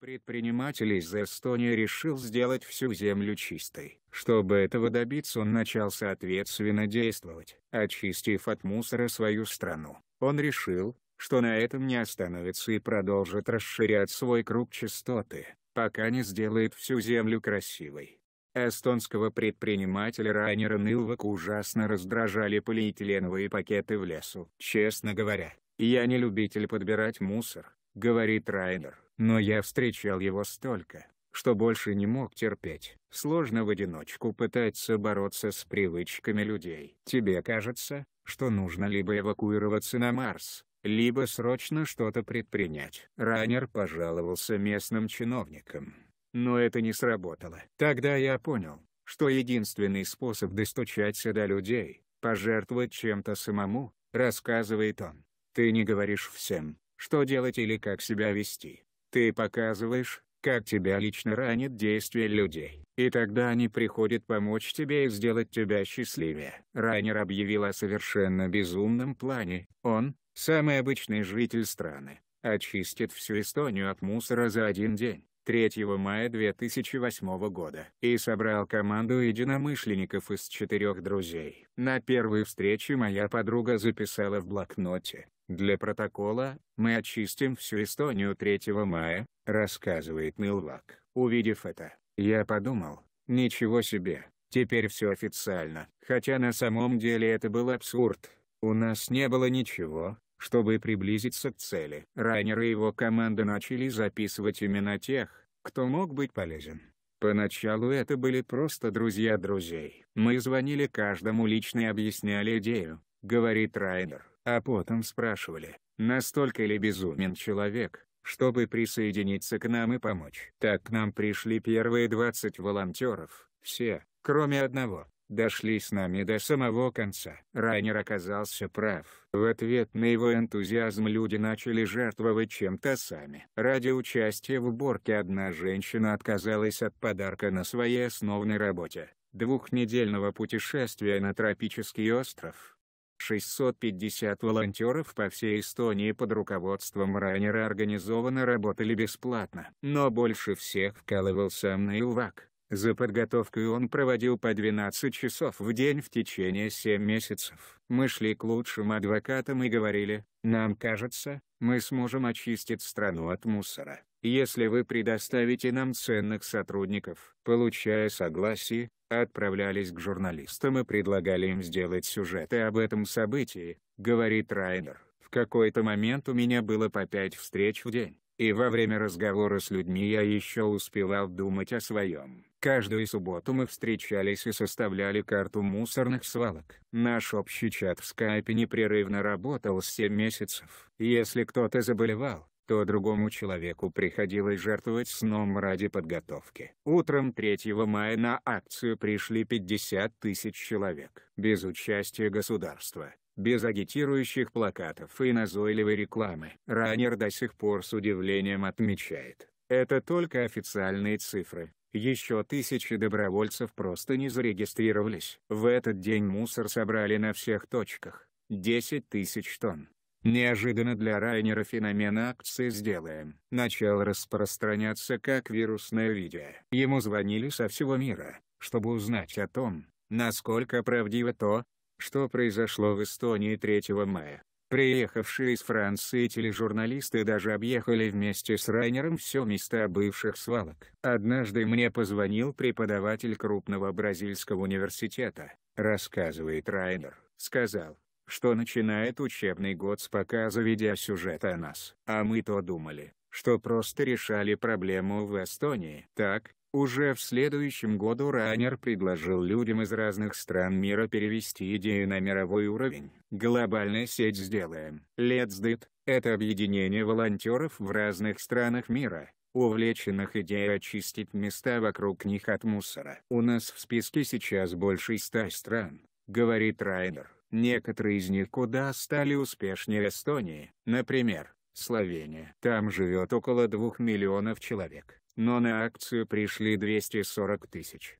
Предприниматель из Эстонии решил сделать всю землю чистой. Чтобы этого добиться он начал соответственно действовать. Очистив от мусора свою страну, он решил, что на этом не остановится и продолжит расширять свой круг чистоты, пока не сделает всю землю красивой. Эстонского предпринимателя Райнера Нилвака ужасно раздражали полиэтиленовые пакеты в лесу. «Честно говоря, я не любитель подбирать мусор», — говорит Райнер. Но я встречал его столько, что больше не мог терпеть. Сложно в одиночку пытаться бороться с привычками людей. Тебе кажется, что нужно либо эвакуироваться на Марс, либо срочно что-то предпринять. Раннер пожаловался местным чиновникам. Но это не сработало. Тогда я понял, что единственный способ достучаться до людей — пожертвовать чем-то самому, рассказывает он. Ты не говоришь всем, что делать или как себя вести. Ты показываешь, как тебя лично ранит действие людей, и тогда они приходят помочь тебе и сделать тебя счастливее. Райнер объявил о совершенно безумном плане. Он, самый обычный житель страны, очистит всю Эстонию от мусора за один день. 3 мая 2008 года и собрал команду единомышленников из четырех друзей. На первой встрече моя подруга записала в блокноте для протокола, мы очистим всю Эстонию 3 мая, рассказывает Нилвак. Увидев это, я подумал, ничего себе, теперь все официально. Хотя на самом деле это был абсурд. У нас не было ничего, чтобы приблизиться к цели. Райнер и его команда начали записывать имена тех, кто мог быть полезен. Поначалу это были просто друзья друзей. Мы звонили каждому лично и объясняли идею, говорит Райнер. А потом спрашивали, настолько ли безумен человек, чтобы присоединиться к нам и помочь. Так к нам пришли первые 20 волонтеров, все, кроме одного, дошли с нами до самого конца. Райнер оказался прав. В ответ на его энтузиазм люди начали жертвовать чем-то сами. Ради участия в уборке одна женщина отказалась от подарка на своей основной работе – двухнедельного путешествия на тропический остров. 650 волонтеров по всей Эстонии под руководством Райнера организованно работали бесплатно. Но больше всех вкалывал сам Нейлвак. За подготовкой он проводил по 12 часов в день в течение 7 месяцев. Мы шли к лучшим адвокатам и говорили, «Нам кажется, мы сможем очистить страну от мусора, если вы предоставите нам ценных сотрудников». Получая согласие, отправлялись к журналистам и предлагали им сделать сюжеты об этом событии, говорит Райнер. В какой-то момент у меня было по пять встреч в день и во время разговора с людьми я еще успевал думать о своем. Каждую субботу мы встречались и составляли карту мусорных свалок. Наш общий чат в скайпе непрерывно работал 7 месяцев. Если кто-то заболевал, то другому человеку приходилось жертвовать сном ради подготовки. Утром 3 мая на акцию пришли 50 тысяч человек, без участия государства без агитирующих плакатов и назойливой рекламы. Раннер до сих пор с удивлением отмечает, это только официальные цифры. Еще тысячи добровольцев просто не зарегистрировались. В этот день мусор собрали на всех точках. 10 тысяч тонн. Неожиданно для Райнера феномен акции «Сделаем» начал распространяться как вирусное видео. Ему звонили со всего мира, чтобы узнать о том, насколько правдиво то, что произошло в Эстонии 3 мая. Приехавшие из Франции тележурналисты даже объехали вместе с Райнером все места бывших свалок. Однажды мне позвонил преподаватель крупного бразильского университета, рассказывает Райнер, сказал, что начинает учебный год с показа видеосюжета о нас. А мы то думали, что просто решали проблему в Эстонии. Так, уже в следующем году Райнер предложил людям из разных стран мира перевести идею на мировой уровень. Глобальная сеть «Сделаем». Let's do it. это объединение волонтеров в разных странах мира, увлеченных идеей очистить места вокруг них от мусора. «У нас в списке сейчас больше ста стран», — говорит Райнер. Некоторые из них куда стали успешнее Эстонии, например, Словения. Там живет около двух миллионов человек но на акцию пришли 240 тысяч.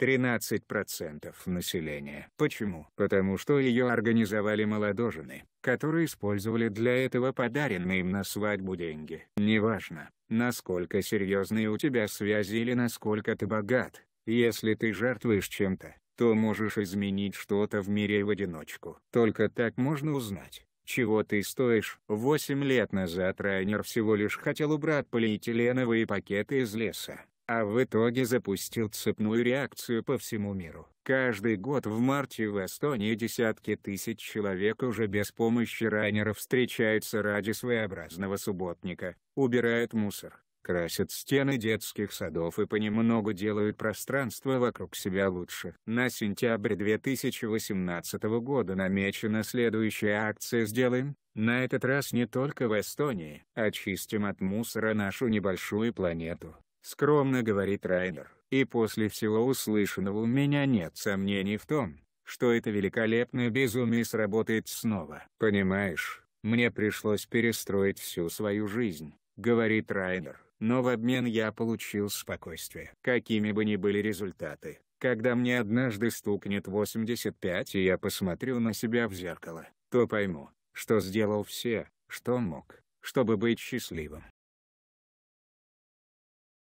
13% населения. Почему? Потому что ее организовали молодожены, которые использовали для этого подаренные им на свадьбу деньги. Неважно, насколько серьезные у тебя связи или насколько ты богат, если ты жертвуешь чем-то, то можешь изменить что-то в мире в одиночку. Только так можно узнать, чего ты стоишь? Восемь лет назад Райнер всего лишь хотел убрать полиэтиленовые пакеты из леса, а в итоге запустил цепную реакцию по всему миру. Каждый год в марте в Эстонии десятки тысяч человек уже без помощи Райнера встречаются ради своеобразного субботника, убирают мусор, красят стены детских садов и понемногу делают пространство вокруг себя лучше. На сентябрь 2018 года намечена следующая акция «Сделаем». На этот раз не только в Эстонии. «Очистим а от мусора нашу небольшую планету», — скромно говорит Райнер. И после всего услышанного у меня нет сомнений в том, что это великолепное безумие сработает снова. «Понимаешь, мне пришлось перестроить всю свою жизнь», — говорит Райнер но в обмен я получил спокойствие. Какими бы ни были результаты, когда мне однажды стукнет 85 и я посмотрю на себя в зеркало, то пойму, что сделал все, что мог, чтобы быть счастливым.